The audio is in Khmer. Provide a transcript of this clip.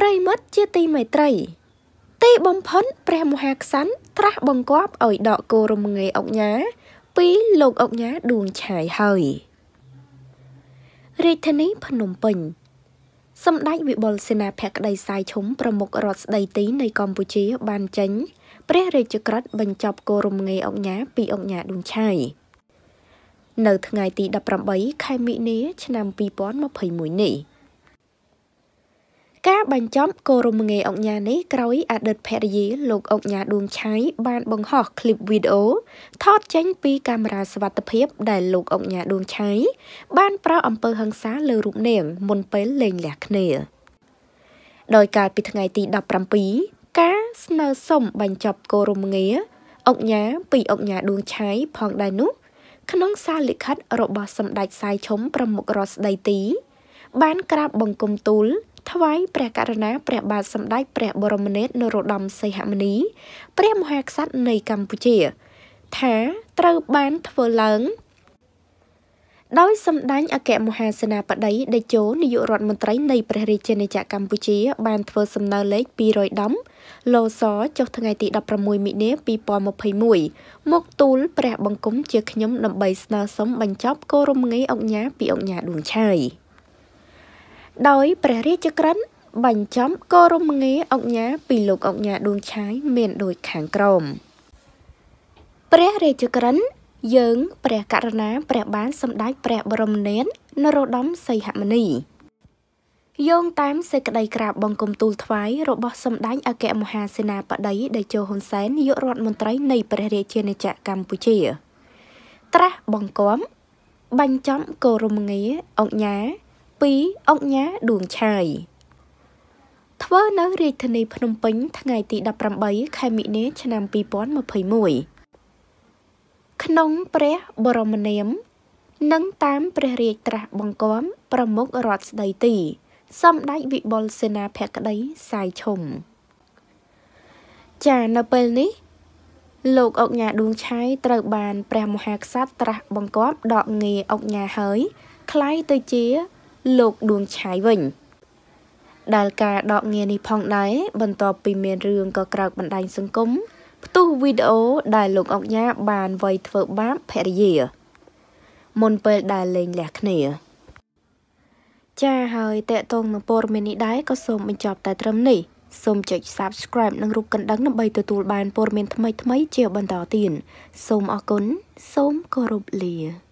ប្រិមិត្តជាទីមេត្រីទីបំផុនព្រះមហាក្សត្រត្រាស់បង្គាប់ឲ្យដកគោរមងាយអុកញ៉ាពីលោកអុកញ៉ាដួងឆាយហើយរាជធានីភ្នំពេញសម្ដេចវិបុលសេនាភក្តីសាយឈុំ ប្រមុខរដ្ឋស្ដីទីនៃកម្ពុជាបានចេញព្រះរាជក្រឹត្យបញ្ចប់គោរមងាយអុកញ៉ាពីអុកញ៉ាដួងឆាយនៅថ្ងៃទី18ខែមិនិនា ឆ្នាំ2021នេះ។ការបញ្ចប់គោរមងាអុកញ៉ានេះក្រោយអតីតភរិយាលោកអុកញ៉ាដួងឆៃបាន បង្ហោះឃ្លីបវីដេអូថតចេញពីកាមេរ៉ាសវត្ថិភាពដែលលោកអុកញ៉ាដួងឆៃបានប្រោសអំពើហិង្សាលើរូបនាងមុនពេលលែងលះគ្នាដោយកាលពីថ្ងៃទី17ការស្នើសុំបញ្ចប់គោរមងាអុកញ៉ាពីអុកញ៉ាដួងឆៃផងដែរនោះ ក្នុងសារលិខិត របស់សម្ដេចសាយឈុំប្រមុខរដ្ឋស្ដីទី បានក្រាបបង្គំទូលថ្វាយព្រះករុណាព្រះបាទសម្ដេចព្រះបរមនាថនរោត្តមសីហមុនីព្រះមហាក្សត្រនៃកម្ពុជា ថាត្រូវបានធ្វើឡើងដោយសម្ដេចអគ្គមហាសេនាបតីតេជោនាយករដ្ឋមន្ត្រី នៃព្រះរាជាណាចក្រកម្ពុជា បានធ្វើសំណើលេខ210លោសចុះថ្ងៃទី16មិនិនា2021មកទូលព្រះ បង្គំជាខ្ញុំដើម្បីស្នើសុំបញ្ចប់គោរមងាយអង្គញាពីអង្គញាដួងឆាយ។ដោយព្រះរាជក្រឹត្យបញ្ចំគោរមងារអង្គញាពីលោកអង្គញាដួងឆាយមាន ដូចខាងក្រោមព្រះរាជក្រឹត្យយើងព្រះករណាព្រះបានសម្ដេចព្រះបរមនាថនរោត្តមសីហមុនីយោងតាមសេចក្តីក្រាបបង្គំទូលថ្វាយរបស់សម្ដេចអគ្គមហាសេនាបតីតេជោហ៊ុនសែននាយករដ្ឋមន្ត្រីនៃព្រះរាជាណាចក្រកម្ពុជាត្រាស់បង្គាប់បញ្ចំគោរមងារអង្គញា2អង្គញាដួងឆាយធ្វើនៅរាជធានីភ្នំពេញថ្ងៃទី18ខែមិនិនា ឆ្នាំ2021ក្នុងព្រះបរមនាម និង តាម ព្រះរាជត្រាស់ បង្គាប់ប្រមុខរដ្ឋស្ដីទីសម្ដេចវិបុលសេនាភក្តីសាយឈុំចានៅពេលនេះលោកអុកញ៉ាដួងឆៃត្រូវបានព្រះមហាក្សត្រត្រាស់បង្គាប់ដកងារអុកញ៉ាហើយคล้ายទៅជាលោកដួងឆៃវិញ ដែលការដកងារនេះផងដែរបន្ទាប់ពីមានរឿងក៏ក្រោកបណ្ដាញសង្គមផ្ទុះវីដេអូដែលលោកអុកញ៉ាបានវាយធ្វើបាបភរិយា មុនពេលដែលលេងលះគ្នាចាហើយតេតងនឹងព័ត៌មាននេះដែរក៏សូមបញ្ចប់តែត្រឹមនេះសូមចុច Subscribe និងរូបកណ្ដឹងដើម្បីទទួលបានព័ត៌មានថ្មីៗជាបន្តទៀតសូមអរគុណសូមគោរពលា